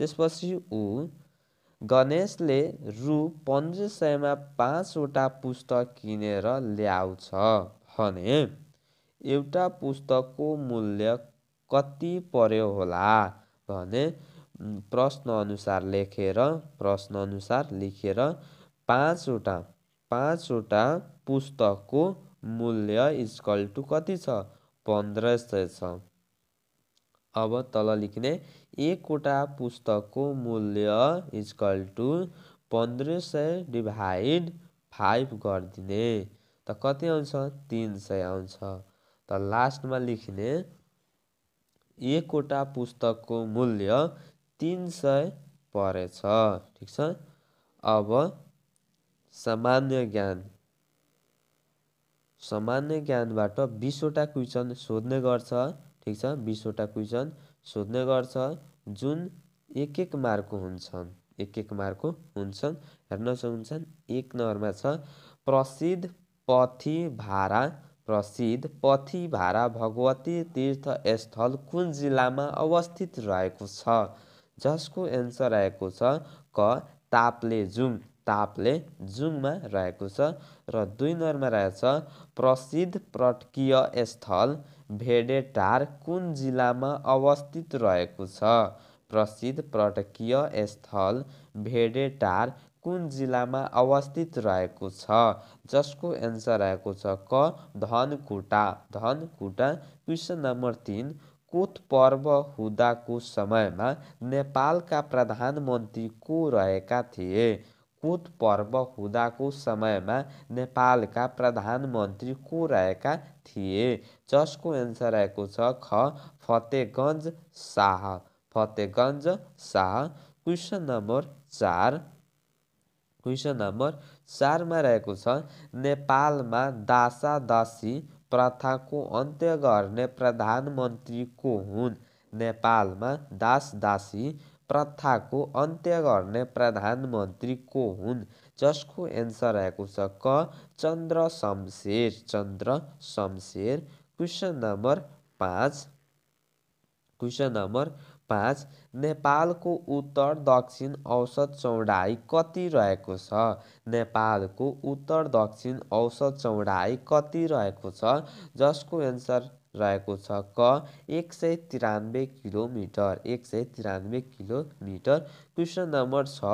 त्यसपछि ऊ गणेशले रु पन्ध्र सयमा पाँचवटा पुस्तक किनेर ल्याउँछ भने एउटा पुस्तकको मूल्य कति पर्यो होला भने प्रश्नअनुसार लेखेर प्रश्नअनुसार लेखेर पाँचवटा पाँचवटा पुस्तकको मूल्य इजकल टु कति छ पन्ध्र सय छ अब तल लेख्ने एकवटा पुस्तकको मूल्य इजकल टु पन्ध्र सय डिभाइड फाइभ गरिदिने त कति आउँछ तिन सय आउँछ त लास्टमा लेखिने एकवटा पुस्तकको मूल्य तिन सय परेछ ठिक छ अब सामान्य ज्ञान सामान्य ज्ञानबाट बिसवटा क्वेसन सोध्ने गर्छ ठिक छ बिसवटा क्वेसन सोध्ने गर्छ जुन एक एक मार्को हुन्छन् एक एक मार्को हुन्छन् हेर्न सक्छन् एक नम्बरमा छ प्रसिद्ध पथी भारा प्रसिद्ध पथी भारा भगवती तीर्थस्थल कुन जिल्लामा अवस्थित रहेको छ जसको एन्सर आएको छ क तापले जुम तापले जुममा रहेको छ र दुई नम्बरमा रहेछ प्रसिद्ध प्रटकीय स्थल भेडेटार कुन जिल्लामा अवस्थित रहेको छ प्रसिद्ध पर्यटकीय स्थल भेडेटार कुन जिल्लामा अवस्थित रहेको छ जसको एन्सर आएको छ क धनकुटा धनकुटा क्वेसन नम्बर तिन कुत पर्व हुँदाको समयमा नेपालका प्रधानमन्त्री को रहेका थिए कुत पर्व हुँदाको समयमा नेपालका प्रधानमन्त्री को रहेका थिए जसको एन्सर आएको छ ख फतेगञ्ज शाह फतेगञ्ज शाह क्वेसन नम्बर चार क्वेसन नम्बर चारमा रहेको छ नेपालमा दासा दासी प्रथाको अन्त्य गर्ने प्रधानमन्त्री को हुन् नेपालमा दास दासी प्रथाको अन्त्य गर्ने प्रधानमन्त्री को हुन् जसको एन्सर आएको छ क चन्द्र शमशेर चन्द्र शमशेर क्वेसन नम्बर पाँच क्वेसन नम्बर पाँच नेपालको उत्तर दक्षिण औसत चौडाइ कति रहेको छ नेपालको उत्तर दक्षिण औसत चौडाइ कति रहेको छ जसको एन्सर रहेको छ क एक सय तिरानब्बे किलोमिटर एक सय तिरानब्बे किलोमिटर क्वेसन नम्बर छ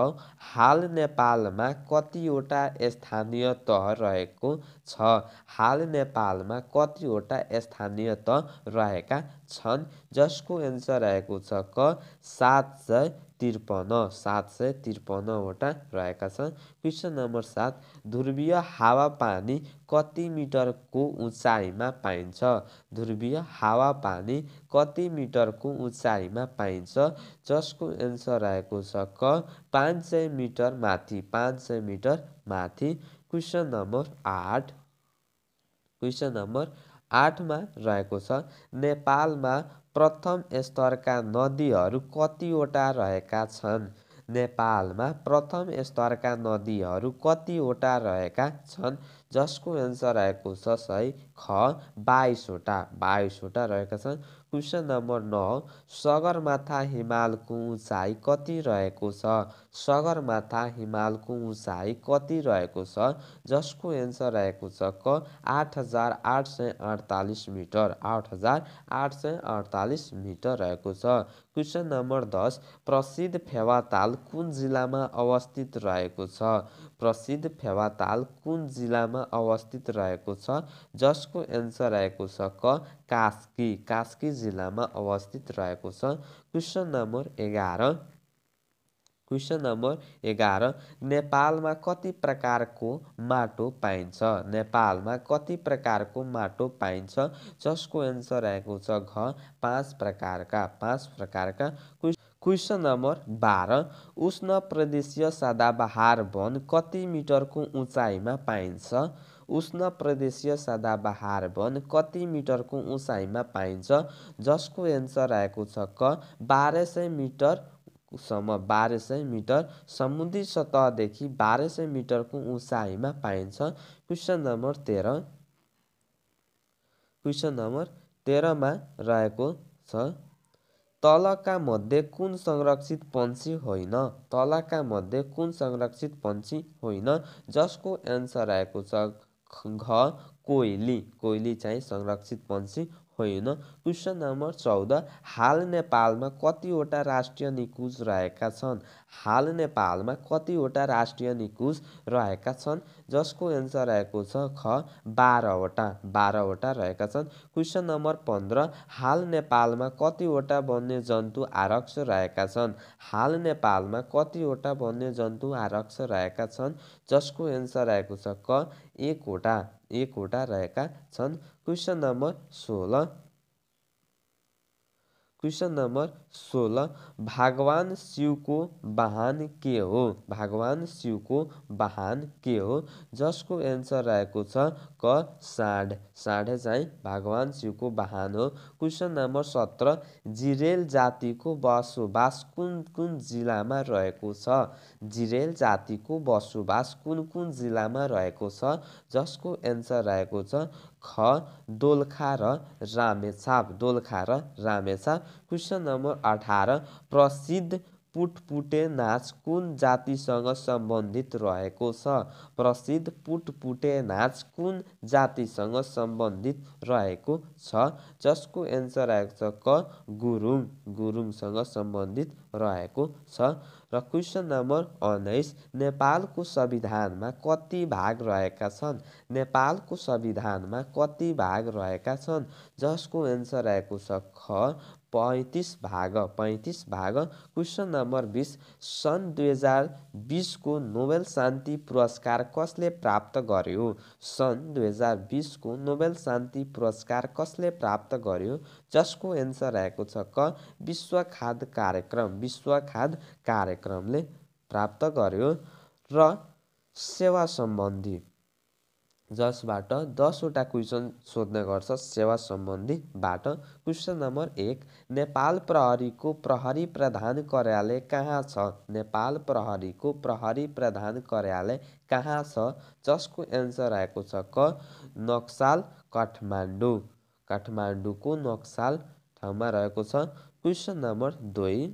हाल नेपालमा कतिवटा स्थानीय तह रहेको छ हाल नेपालमा कतिवटा स्थानीय तह रहेका छन् जसको एन्सर रहेको छ क सात सय त्रिपन्न सात सय त्रिपन्नवटा रहेका छन् क्वेसन नम्बर सात ध्रुवीय हावापानी कति मिटरको उचाइमा पाइन्छ ध्रुवीय हावापानी कति मिटरको उचाइमा पाइन्छ जसको एन्सर रहेको छ क पाँच सय मिटर माथि पाँच सय मिटर माथि क्वेसन नम्बर आठ क्वेसन नम्बर आठमा रहेको छ नेपालमा प्रथम स्तरका नदीहरू कतिवटा रहेका छन् नेपालमा प्रथम स्तरका नदीहरू कतिवटा रहेका छन् जसको एन्सर आएको छ सही ख बाइसवटा बाइसवटा रहेका छन् क्वेसन नम्बर नौ सगरमाथा हिमालको उचाइ कति रहेको छ सगरमाथा हिमालको उचाइ कति रहेको छ जसको एन्सर आएको छ क आठ हजार आठ सय अडतालिस मिटर आठ हजार आठ सय अडतालिस मिटर रहेको छ क्वेसन नम्बर दस प्रसिद्ध फेवाताल कुन जिल्लामा अवस्थित रहेको छ प्रसिद्ध फेवाताल कुन जिल्लामा अवस्थित रहेको छ जसको एन्सर आएको छ क कास्की कास्की जिल्लामा अवस्थित रहेको छ क्वेसन नम्बर एघार क्वेसन नम्बर एघार नेपालमा कति प्रकारको माटो पाइन्छ नेपालमा कति प्रकारको माटो पाइन्छ जसको एन्सर आएको छ घ पाँच प्रकारका पाँच प्रकारका क्वेसन क्वेसन नम्बर बाह्र उष्ण प्रदेशीय सदाबहार वन कति मिटरको उचाइमा पाइन्छ उष्ण प्रदेशीय सदाबहार वन कति मिटरको उचाइमा पाइन्छ जसको एन्सर आएको छ क बाह्र सय मिटर सम्म बाह्र सय मिटर समुद्री सतहदेखि बाह्र सय मिटरको उचाइमा पाइन्छ क्वेसन नम्बर तेह्र क्वेसन नम्बर तेह्रमा रहेको छ तलका मध्ये कुन संरक्षित पन्छी होइन तलका मध्ये कुन संरक्षित पन्छी होइन जसको एन्सर आएको छ घ कोइली कोइली चाहिँ संरक्षित पन्छी होइन क्वेसन नम्बर चौध हाल नेपालमा कतिवटा राष्ट्रिय निकुञ्ज रहेका छन् हाल नेपालमा कतिवटा राष्ट्रिय निकुञ्ज रहेका छन् जसको एन्सर रहेको छ ख बाह्रवटा बाह्रवटा रहेका छन् क्वेसन नम्बर पन्ध्र हाल नेपालमा कतिवटा वन्यजन्तु आरक्ष रहेका छन् हाल नेपालमा कतिवटा वन्यजन्तु आरक्ष रहेका छन् जसको एन्सर आएको छ क एकवटा एकवटा रहेका छन् क्वेसन नम्बर सोह्र क्वेसन नम्बर सोह्र भगवान शिवको वाहन के हो भगवान शिवको वाहन के हो जसको एन्सर आएको छ क साढ साढे चाहिँ भगवान शिवको वाहन हो क्वेसन नम्बर सत्र जिरेल जातिको बसोबास कुन कुन जिल्लामा रहेको छ जिरेल जातिको बसोबास कुन कुन जिल्लामा रहेको छ जसको एन्सर आएको छ ख दोलखा र रामेछाप दोलखा र रामेछाप क्वेसन नम्बर अठार प्रसिद्ध पुटपुटे नाच कुन जातिसँग सम्बन्धित रहेको छ प्रसिद्ध पुटपुटे नाच कुन जातिसँग सम्बन्धित रहेको छ जसको एन्सर आएको छ क गुरुङ गुरुङसँग सम्बन्धित रहेको छ र क्वेसन नम्बर उन्नाइस नेपालको संविधानमा कति भाग रहेका छन् नेपालको संविधानमा कति भाग रहेका छन् जसको एन्सर आएको छ ख पैँतिस भाग पैँतिस भाग क्वेसन नम्बर बिस सन् दुई हजार बिसको नोबेल शान्ति पुरस्कार कसले प्राप्त गर्यो सन् दुई हजार बिसको नोबेल शान्ति पुरस्कार कसले प्राप्त गर्यो जसको एन्सर रहेको छ क विश्व खाद कार्यक्रम विश्व खाद कार्यक्रमले प्राप्त गर्यो र सेवा सम्बन्धी जसबाट दसवटा क्वेसन सोध्ने गर्छ सेवा सम्बन्धीबाट क्वेसन नम्बर एक नेपाल प्रहरीको प्रहरी प्रधान कार्यालय कहाँ छ नेपाल प्रहरीको प्रहरी प्रधान कार्यालय कहाँ छ जसको एन्सर आएको छ क नक्साल काठमाडौँ काठमाडौँको नक्साल ठाउँमा रहेको छ क्वेसन नम्बर दुई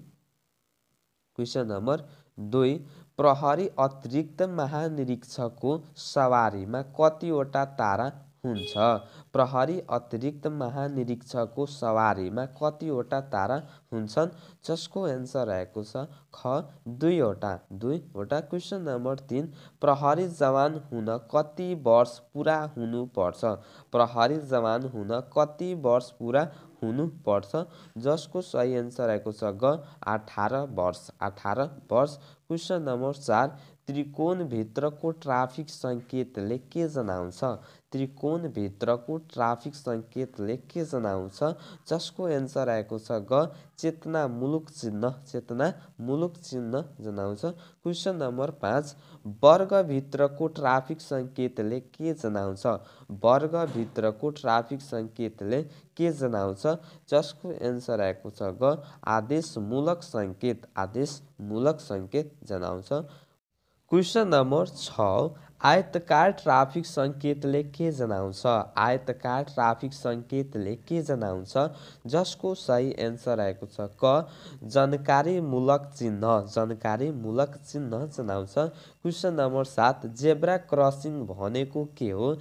क्वेसन नम्बर दुई प्रहरी अतिरिक्त महानिरीक्षकको सवारीमा कतिवटा तारा हुन्छ प्रहरी अतिरिक्त महानिरीक्षकको सवारीमा कतिवटा तारा हुन्छन् जसको एन्सर रहेको छ ख दुईवटा दुईवटा क्वेसन नम्बर तिन प्रहरी जवान हुन कति वर्ष पुरा हुनुपर्छ प्रहरी जवान हुन कति वर्ष पुरा हुनुपर्छ जसको सही एन्सर आएको छ ग अठार वर्ष अठार वर्ष क्वेसन नम्बर चार त्रिकोणभित्रको ट्राफिक सङ्केतले के जनाउँछ त्रिकोणभित्रको ट्राफिक सङ्केतले के जनाउँछ जसको एन्सर आएको छ ग चेतना मुलुक चिन्ह चेतना मुलुक चिन्ह जनाउँछ क्वेसन नम्बर पाँच वर्गभित्रको ट्राफिक सङ्केतले के जनाउँछ वर्गभित्रको ट्राफिक सङ्केतले के जनाउँछ जसको एन्सर आएको छ ग आदेशमूलक सङ्केत आदेशमूलक सङ्केत जनाउँछ क्वेसन नम्बर छ आयतकार ट्राफिक सङ्केतले के जनाउँछ आयतकार ट्राफिक सङ्केतले के जनाउँछ जसको सही एन्सर आएको छ क जानकारीमूलक चिह्न जानकारीमूलक चिन्ह जनाउँछ क्वेसन नम्बर सात जेब्रा क्रसिङ भनेको के हो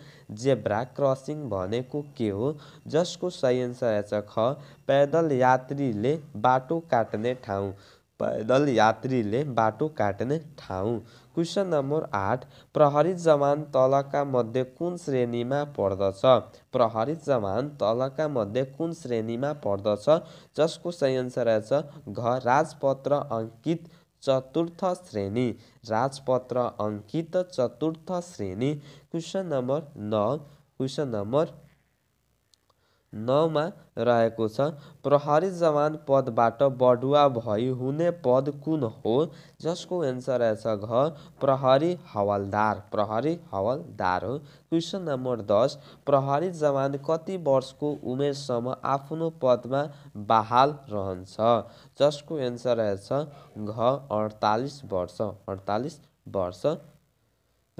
जेब्रा क्रसिङ भनेको के हो जसको सही एन्सर छ ख पैदल यात्रीले बाटो काट्ने ठाउँ पैदल यात्रीले बाटो काट्ने ठाउँ क्वेसन नम्बर आठ प्रहरी जवान तलका मध्ये कुन श्रेणीमा पर्दछ प्रहरी जवान तलका मध्ये कुन श्रेणीमा पर्दछ जसको सही आन्सर रहेछ घ राजपत्र अङ्कित चतुर्थ श्रेणी राजपत्र अङ्कित चतुर्थ श्रेणी क्वेसन नम्बर नौ क्वेसन नम्बर नौमा रहेको छ प्रहरी जवान पदबाट बढुवा भई हुने पद कुन हो जसको एन्सर रहेछ घ प्रहरी हवलदार प्रहरी हवलदार हो क्वेसन नम्बर दस प्रहरी जवान कति वर्षको उमेरसम्म आफ्नो पदमा बहाल रहन्छ जसको एन्सर रहेछ घ अडतालिस वर्ष अडतालिस वर्ष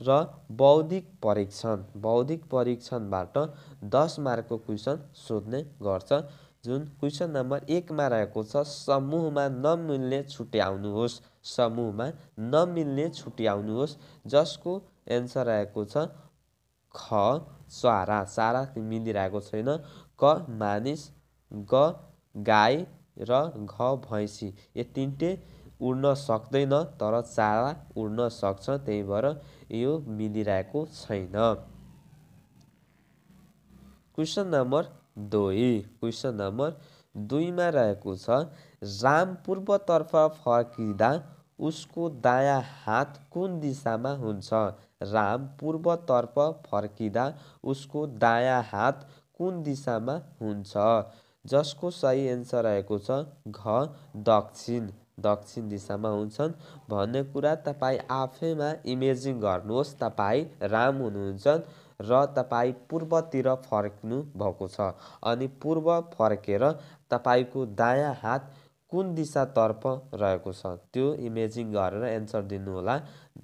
र बौद्धिक परीक्षण बौद्धिक परीक्षणबाट दस मार्कको क्वेसन सोध्ने गर्छ जुन क्वेसन नम्बर एकमा रहेको छ समूहमा नमिल्ने छुट्याउनुहोस् समूहमा नमिल्ने छुट्याउनुहोस् जसको एन्सर रहेको छ ख चारा सारा मिलिरहेको छैन क मानिस ग गाई र घ भैँसी यो तिनटै उड्न सक्दैन तर चरा उड्न सक्छ त्यही भएर यो मिलिरहेको छैन क्वेसन नम्बर दुई क्वेसन नम्बर दुईमा रहेको छ राम पूर्वतर्फ फर्किँदा उसको दायाँ हात कुन दिशामा हुन्छ राम पूर्वतर्फ फर्किँदा उसको दायाँ हात कुन दिशामा हुन्छ जसको सही एन्सर रहेको छ घ दक्षिण दक्षिण दिशामा हुन्छन् भन्ने कुरा तपाईँ आफैमा इमेजिन गर्नुहोस् तपाईँ राम हुनुहुन्छ र तपाईँ पूर्वतिर फर्कनु भएको छ अनि पूर्व फर्केर तपाईँको दायाँ हात कुन दिशातर्फ रहेको छ त्यो इमेजिन गरेर एन्सर दिनुहोला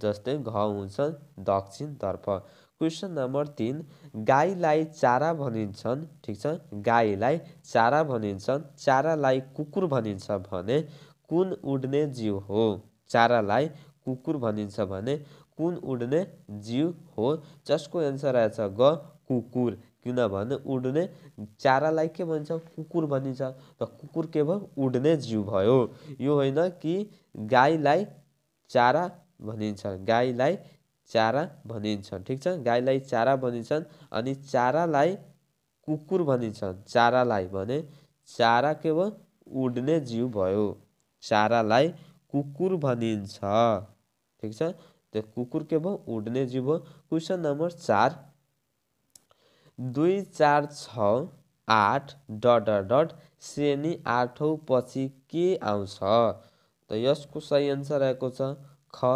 जस्तै घ हुन्छ दक्षिणतर्फ क्वेसन नम्बर तिन गाईलाई चारा भनिन्छन् ठिक छ गाईलाई चारा भनिन्छन् चारालाई कुकुर भनिन्छ भने कुन उड्ने जीव हो चारालाई कुकुर भनिन्छ भने कुन उड्ने जीव हो जसको एन्सर आएछ ग कुकुर किनभने उड्ने चारालाई के भनिन्छ कुकुर भनिन्छ त कुकुर के भयो उड्ने जीव भयो यो होइन कि गाईलाई चारा भनिन्छ गाईलाई चारा भनिन्छ ठिक छ गाईलाई चारा भनिन्छन् अनि चारालाई कुकुर भनिन्छ चारालाई भने चारा के भयो उड्ने जीव भयो सारालाई कुकुर भनिन्छ ठिक छ त्यो कुकुर के भयो उड्ने जीव हो क्वेसन नम्बर चार दुई चार छ आठ डट डट श्रेणी आठौँ पछि के आउँछ त यसको सही एन्सर रहेको छ ख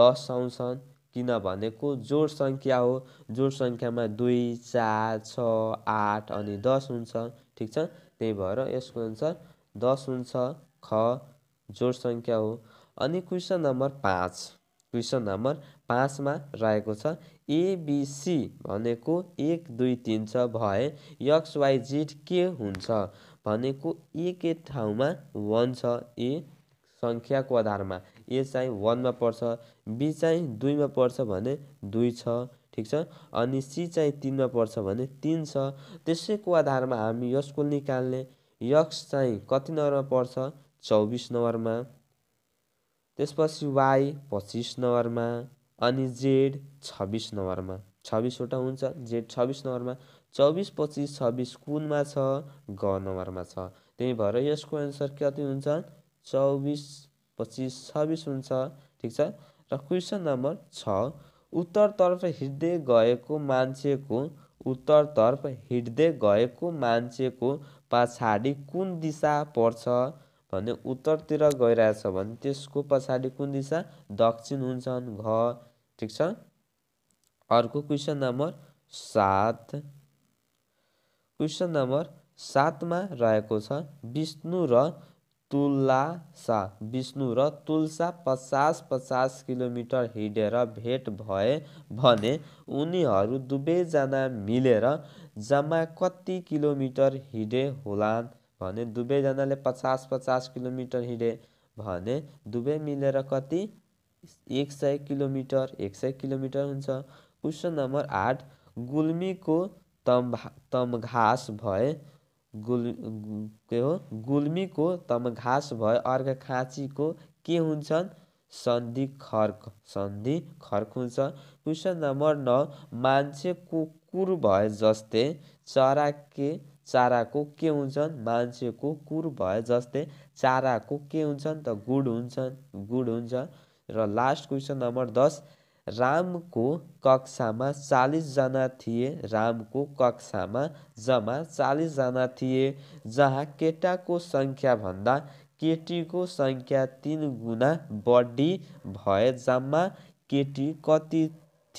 दस आउँछन् किनभनेको जोड सङ्ख्या हो जोड सङ्ख्यामा दुई चार छ आठ अनि दस हुन्छ ठिक छ त्यही भएर यसको एन्सर दस हुन्छ ख जोड सङ्ख्या हो अनि क्वेसन नम्बर पाँच क्वेसन नम्बर पाँचमा रहेको छ एबिसी भनेको एक दुई तिन छ भए यक्स वाई जेड के हुन्छ भनेको एक एक ठाउँमा वान छ ए सङ्ख्याको आधारमा ए चाहिँ वानमा पर्छ बी चाहिँ दुईमा पर्छ भने दुई छ ठिक छ अनि सी चाहिँ तिनमा पर्छ भने तिन छ त्यसैको आधारमा हामी यसको निकाल्ने यक्स चाहिँ कति नम्बरमा पर्छ चौबिस नम्बरमा त्यसपछि वाई पच्चिस नम्बरमा अनि जेड छब्बिस नम्बरमा छब्बिसवटा हुन्छ जेड छब्बिस नम्बरमा चौबिस पच्चिस छब्बिस कुनमा छ ग नम्बरमा छ त्यही भएर यसको एन्सर कति हुन्छ चौबिस पच्चिस छब्बिस हुन्छ ठिक छ र क्वेसन नम्बर छ उत्तरतर्फ हिँड्दै गएको मान्छेको उत्तरतर्फ हिँड्दै गएको मान्छेको पछाडि कुन दिशा पर्छ भने उत्तरतिर गइरहेछ भने त्यसको पछाडि कुन दिशा दक्षिण हुन्छन् घ ठिक छ अर्को क्वेसन नम्बर सात क्वेसन नम्बर सातमा रहेको छ विष्णु र तुलसा विष्णु र तुलसा पचास पचास किलोमिटर हिँडेर भेट भए भने उनीहरू दुवैजना मिलेर जम्मा कति किलोमिटर हिँडे होलान् भने दुवैजनाले पचास पचास किलोमिटर हिँडे भने दुवै मिलेर कति एक सय किलोमिटर एक सय किलोमिटर हुन्छ क्वेसन नम्बर आठ गुल्मीको तम तमघास भए गुल के हो गुल्मीको तमघास भए अर्घ खाँचीको के हुन्छन् सन्धि खर्क सन्धि खर्क हुन्छ क्वेसन नम्बर नौ मान्छे कुकुर भए जस्तै चरा के चाराको के हुन्छन् मान्छेको कुर भए जस्तै चाराको के हुन्छन् त गुड हुन्छन् गुड हुन्छ र लास्ट क्वेसन नम्बर दस रामको कक्षामा चालिसजना थिए रामको कक्षामा जम्मा चालिसजना थिए जहाँ केटाको सङ्ख्याभन्दा केटीको सङ्ख्या तिन गुणा बढी भए जम्मा केटी कति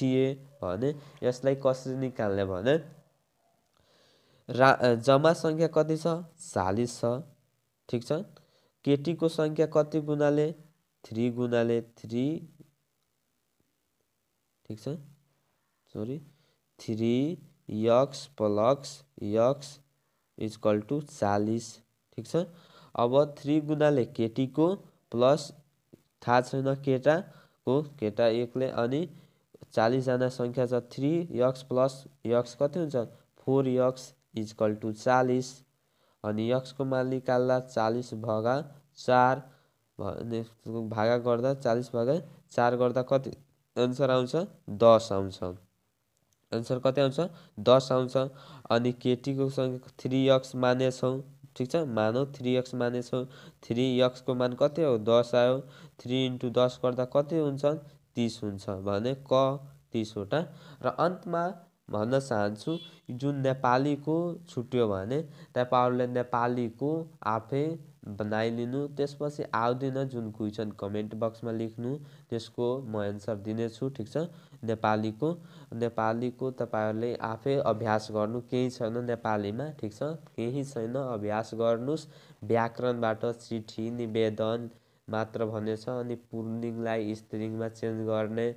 थिए भने यसलाई कसरी निकाल्ने भने रा जम्मा सङ्ख्या कति छ चालिस छ ठिक छ केटीको सङ्ख्या कति गुणाले थ्री गुणाले थ्री ठिक छ sorry three x plus x equal to चालिस ठिक छ अब थ्री गुणाले केटीको प्लस थाहा छैन केटाको केटा एकले अनि चालिसजना सङ्ख्या छ थ्री यक्स प्लस यक्स कति हुन्छ फोर यक्स इजकल टु चालिस अनि यक्सको मान निकाल्दा चालिस भगा चार भागा गर्दा चालिस भागा चार गर्दा कति एन्सर आउँछ दस आउँछ एन्सर कति आउँछ दस आउँछ अनि केटीको सङ्ख्या थ्री यक्स मानेछौँ ठिक छ मानौ थ्री यक्स मानेछौँ थ्री यक्सको मान कति हो दस आयो थ्री इन्टु दस गर्दा कति हुन्छ तिस हुन्छ भने क तिसवटा र अन्तमा भन्न चाहन्छु जुन नेपालीको छुट्यो भने तपाईँहरूले नेपालीको आफै बनाइदिनु त्यसपछि आउँदिन जुन क्वेसन कमेन्ट बक्समा लेख्नु त्यसको म एन्सर दिनेछु ठिक छ नेपालीको नेपालीको तपाईँहरूले आफै अभ्यास गर्नु केही छैन नेपालीमा ठिक छ केही छैन अभ्यास गर्नुहोस् व्याकरणबाट चिठी निवेदन मात्र भनेछ अनि पूर्णिङलाई स्त्रिङमा चेन्ज गर्ने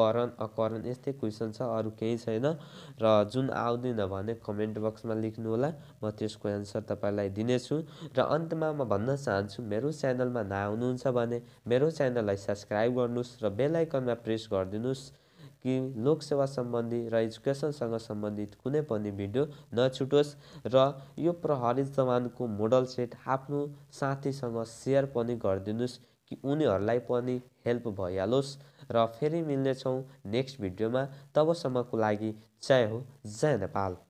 करण अकरण यस्तै क्वेसन छ अरू केही छैन र जुन आउँदैन भने कमेन्ट बक्समा लेख्नु होला म त्यसको एन्सर तपाईँलाई दिनेछु र अन्तमा म भन्न चाहन्छु मेरो च्यानलमा नआउनुहुन्छ भने मेरो च्यानललाई सब्सक्राइब गर्नुहोस् र बेलायकनमा प्रेस गरिदिनुहोस् कि लोकसेवा सम्बन्धी र एजुकेसनसँग सम्बन्धित कुनै पनि भिडियो नछुटोस् र यो प्रहरी जवानको मोडल सेट आफ्नो साथीसँग सेयर पनि गरिदिनुहोस् कि उनीहरूलाई पनि हेल्प भइहालोस् र फेरि मिल्नेछौँ नेक्स्ट भिडियोमा तबसम्मको लागि जय हो जय नेपाल